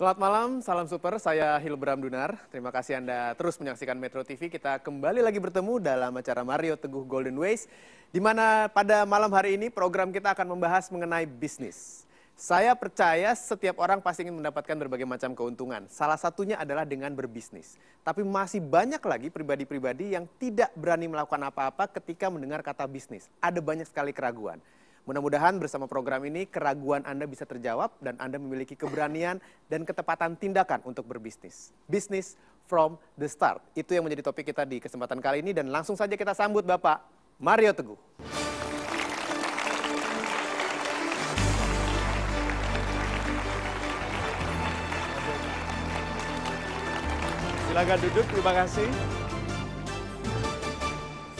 Selamat malam, salam super. Saya Hilbram Dunar. Terima kasih Anda terus menyaksikan Metro TV. Kita kembali lagi bertemu dalam acara Mario Teguh Golden Ways, di mana pada malam hari ini program kita akan membahas mengenai bisnis. Saya percaya setiap orang pasti ingin mendapatkan berbagai macam keuntungan. Salah satunya adalah dengan berbisnis. Tapi masih banyak lagi pribadi-pribadi yang tidak berani melakukan apa-apa ketika mendengar kata bisnis. Ada banyak sekali keraguan. Mudah-mudahan bersama program ini keraguan Anda bisa terjawab dan Anda memiliki keberanian dan ketepatan tindakan untuk berbisnis. Bisnis from the start. Itu yang menjadi topik kita di kesempatan kali ini dan langsung saja kita sambut Bapak Mario Teguh. Silakan duduk, terima kasih.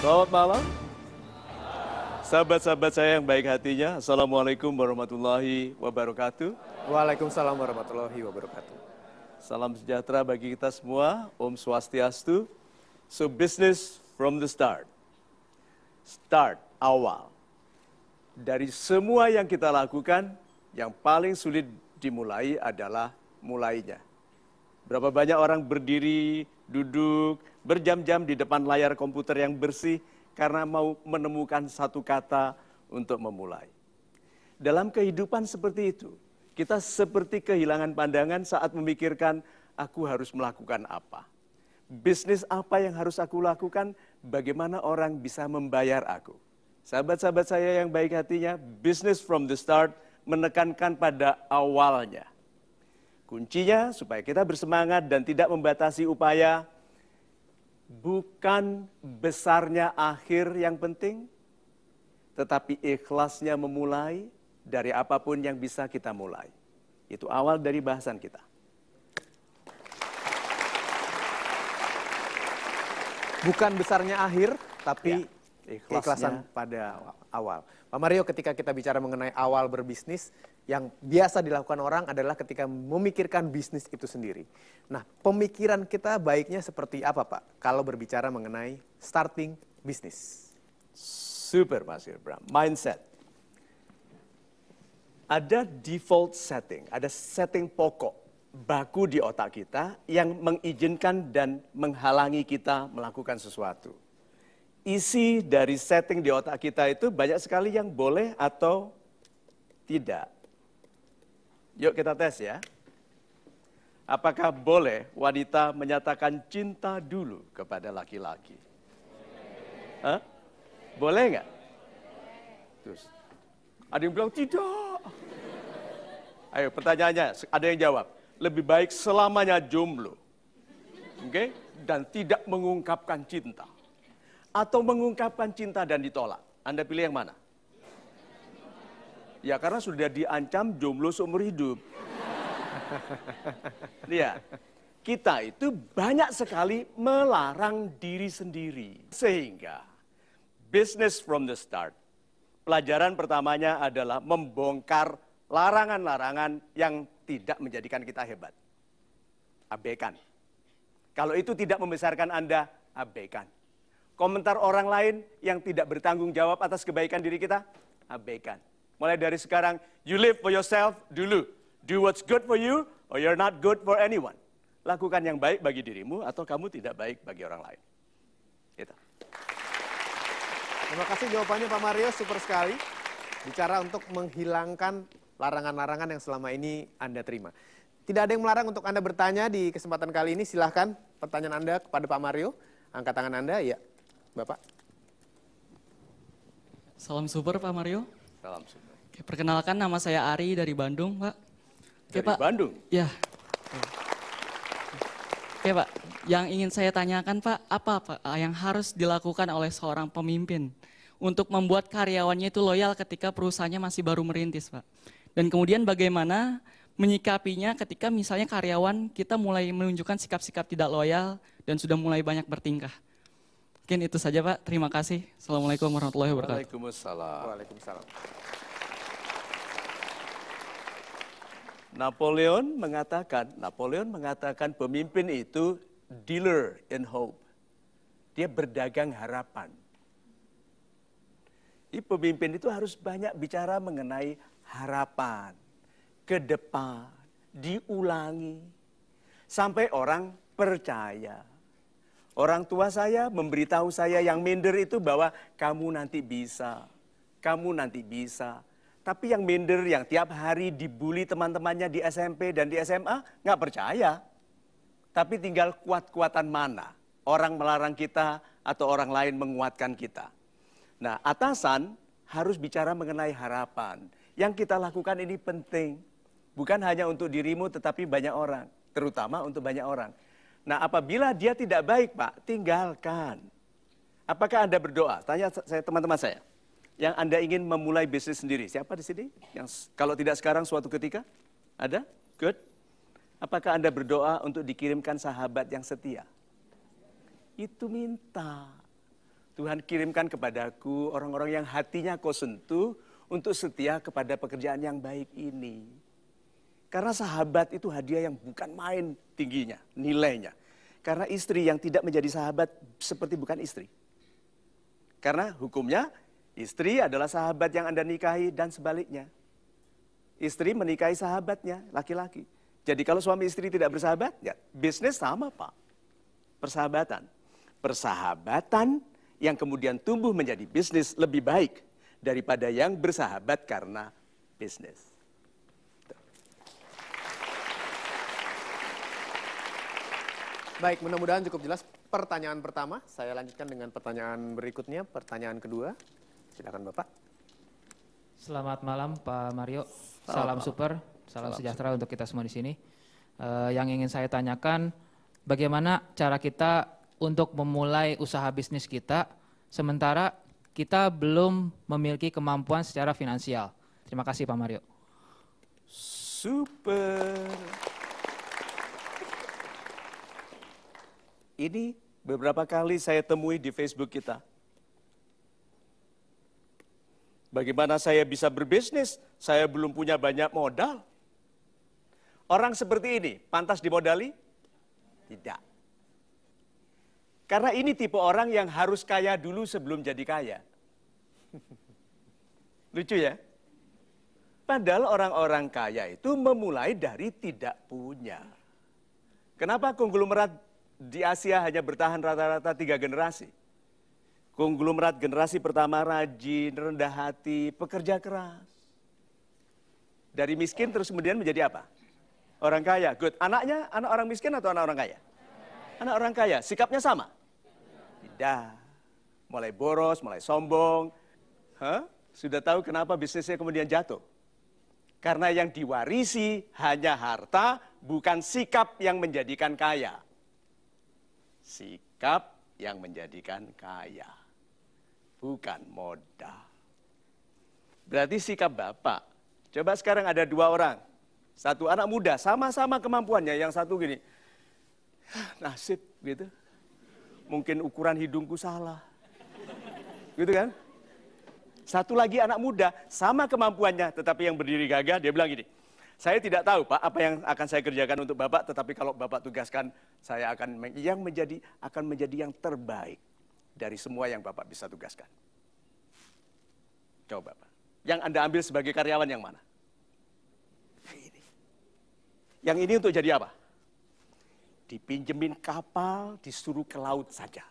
Selamat malam. Sahabat-sahabat saya yang baik hatinya, Assalamualaikum warahmatullahi wabarakatuh. Waalaikumsalam warahmatullahi wabarakatuh. Salam sejahtera bagi kita semua, Om Swastiastu. So business from the start. Start, awal. Dari semua yang kita lakukan, yang paling sulit dimulai adalah mulainya. Berapa banyak orang berdiri, duduk, berjam-jam di depan layar komputer yang bersih, karena mau menemukan satu kata untuk memulai. Dalam kehidupan seperti itu, kita seperti kehilangan pandangan saat memikirkan aku harus melakukan apa. Bisnis apa yang harus aku lakukan, bagaimana orang bisa membayar aku. Sahabat-sahabat saya yang baik hatinya, bisnis from the start menekankan pada awalnya. Kuncinya supaya kita bersemangat dan tidak membatasi upaya bukan besarnya akhir yang penting, tetapi ikhlasnya memulai dari apapun yang bisa kita mulai. Itu awal dari bahasan kita. Bukan besarnya akhir, tapi ya, ikhlasnya. pada awal. Pak Mario, ketika kita bicara mengenai awal berbisnis, yang biasa dilakukan orang adalah ketika memikirkan bisnis itu sendiri. Nah, pemikiran kita baiknya seperti apa, Pak? Kalau berbicara mengenai starting bisnis. Super, Mas Ibrahim. Mindset. Ada default setting, ada setting pokok baku di otak kita yang mengizinkan dan menghalangi kita melakukan sesuatu. Isi dari setting di otak kita itu banyak sekali yang boleh atau tidak Yuk kita tes ya. Apakah boleh wanita menyatakan cinta dulu kepada laki-laki? Hah? Boleh nggak? Terus ada yang bilang tidak. Ayo pertanyaannya, ada yang jawab. Lebih baik selamanya jomblo. Oke? Okay? Dan tidak mengungkapkan cinta. Atau mengungkapkan cinta dan ditolak. Anda pilih yang mana? Ya karena sudah diancam jomblo seumur hidup. Iya. Kita itu banyak sekali melarang diri sendiri. Sehingga business from the start. Pelajaran pertamanya adalah membongkar larangan-larangan yang tidak menjadikan kita hebat. Abaikan. Kalau itu tidak membesarkan Anda, abaikan. Komentar orang lain yang tidak bertanggung jawab atas kebaikan diri kita, abaikan. Mulai dari sekarang, you live for yourself dulu. Do what's good for you or you're not good for anyone. Lakukan yang baik bagi dirimu atau kamu tidak baik bagi orang lain. Itu. Terima kasih jawabannya Pak Mario, super sekali. Bicara untuk menghilangkan larangan-larangan yang selama ini Anda terima. Tidak ada yang melarang untuk Anda bertanya di kesempatan kali ini. Silahkan pertanyaan Anda kepada Pak Mario. Angkat tangan Anda, ya Bapak. Salam super Pak Mario. Salam super. Oke, perkenalkan nama saya Ari dari Bandung, Pak. Oke, dari Pak. Bandung? Ya. Oke, Pak. Yang ingin saya tanyakan, Pak, apa Pak, yang harus dilakukan oleh seorang pemimpin untuk membuat karyawannya itu loyal ketika perusahaannya masih baru merintis, Pak? Dan kemudian bagaimana menyikapinya ketika misalnya karyawan kita mulai menunjukkan sikap-sikap tidak loyal dan sudah mulai banyak bertingkah? Mungkin itu saja Pak. Terima kasih. Assalamualaikum warahmatullahi wabarakatuh. Waalaikumsalam. Waalaikumsalam. Napoleon mengatakan, Napoleon mengatakan pemimpin itu dealer in hope. Dia berdagang harapan. Jadi pemimpin itu harus banyak bicara mengenai harapan, ke depan, diulangi, sampai orang percaya. Orang tua saya memberitahu saya yang minder itu bahwa kamu nanti bisa, kamu nanti bisa, tapi yang minder, yang tiap hari dibully teman-temannya di SMP dan di SMA, nggak percaya. Tapi tinggal kuat-kuatan mana. Orang melarang kita atau orang lain menguatkan kita. Nah atasan harus bicara mengenai harapan. Yang kita lakukan ini penting. Bukan hanya untuk dirimu tetapi banyak orang. Terutama untuk banyak orang. Nah apabila dia tidak baik Pak, tinggalkan. Apakah Anda berdoa? Tanya saya teman-teman saya yang Anda ingin memulai bisnis sendiri? Siapa di sini? Yang kalau tidak sekarang suatu ketika? Ada? Good. Apakah Anda berdoa untuk dikirimkan sahabat yang setia? Itu minta. Tuhan kirimkan kepadaku orang-orang yang hatinya kau sentuh untuk setia kepada pekerjaan yang baik ini. Karena sahabat itu hadiah yang bukan main tingginya, nilainya. Karena istri yang tidak menjadi sahabat seperti bukan istri. Karena hukumnya Istri adalah sahabat yang Anda nikahi dan sebaliknya. Istri menikahi sahabatnya, laki-laki. Jadi kalau suami istri tidak bersahabat, ya bisnis sama Pak. Persahabatan. Persahabatan yang kemudian tumbuh menjadi bisnis lebih baik daripada yang bersahabat karena bisnis. Baik, mudah-mudahan cukup jelas pertanyaan pertama. Saya lanjutkan dengan pertanyaan berikutnya, pertanyaan kedua. Silakan Bapak. Selamat malam Pak Mario. Salam, Salam super, salam, salam sejahtera super. untuk kita semua di sini. Uh, yang ingin saya tanyakan, bagaimana cara kita untuk memulai usaha bisnis kita sementara kita belum memiliki kemampuan secara finansial? Terima kasih Pak Mario. Super. Ini beberapa kali saya temui di Facebook kita Bagaimana saya bisa berbisnis? Saya belum punya banyak modal. Orang seperti ini pantas dimodali? Tidak. Karena ini tipe orang yang harus kaya dulu sebelum jadi kaya. Lucu ya? Padahal orang-orang kaya itu memulai dari tidak punya. Kenapa konglomerat di Asia hanya bertahan rata-rata tiga generasi? Konglomerat generasi pertama rajin, rendah hati, pekerja keras. Dari miskin terus kemudian menjadi apa? Orang kaya. Good. Anaknya anak orang miskin atau anak orang kaya? Anak orang kaya. Sikapnya sama? Tidak. Mulai boros, mulai sombong. Huh? Sudah tahu kenapa bisnisnya kemudian jatuh? Karena yang diwarisi hanya harta, bukan sikap yang menjadikan kaya. Sikap yang menjadikan kaya bukan modal. Berarti sikap Bapak. Coba sekarang ada dua orang. Satu anak muda, sama-sama kemampuannya. Yang satu gini, nasib gitu. Mungkin ukuran hidungku salah. Gitu kan? Satu lagi anak muda, sama kemampuannya, tetapi yang berdiri gagah, dia bilang gini, saya tidak tahu Pak apa yang akan saya kerjakan untuk Bapak, tetapi kalau Bapak tugaskan, saya akan yang menjadi akan menjadi yang terbaik dari semua yang Bapak bisa tugaskan? coba Bapak. Yang Anda ambil sebagai karyawan yang mana? Ini. Yang ini untuk jadi apa? Dipinjemin kapal, disuruh ke laut saja.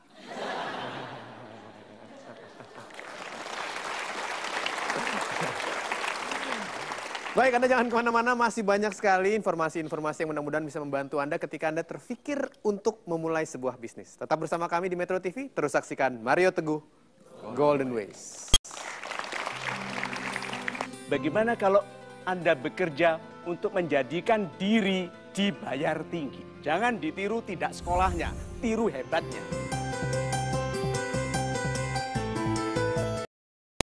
Baik, Anda jangan kemana-mana, masih banyak sekali informasi-informasi yang mudah-mudahan bisa membantu Anda ketika Anda terfikir untuk memulai sebuah bisnis. Tetap bersama kami di Metro TV, terus saksikan Mario Teguh, Golden Ways. Bagaimana kalau Anda bekerja untuk menjadikan diri dibayar tinggi? Jangan ditiru tidak sekolahnya, tiru hebatnya.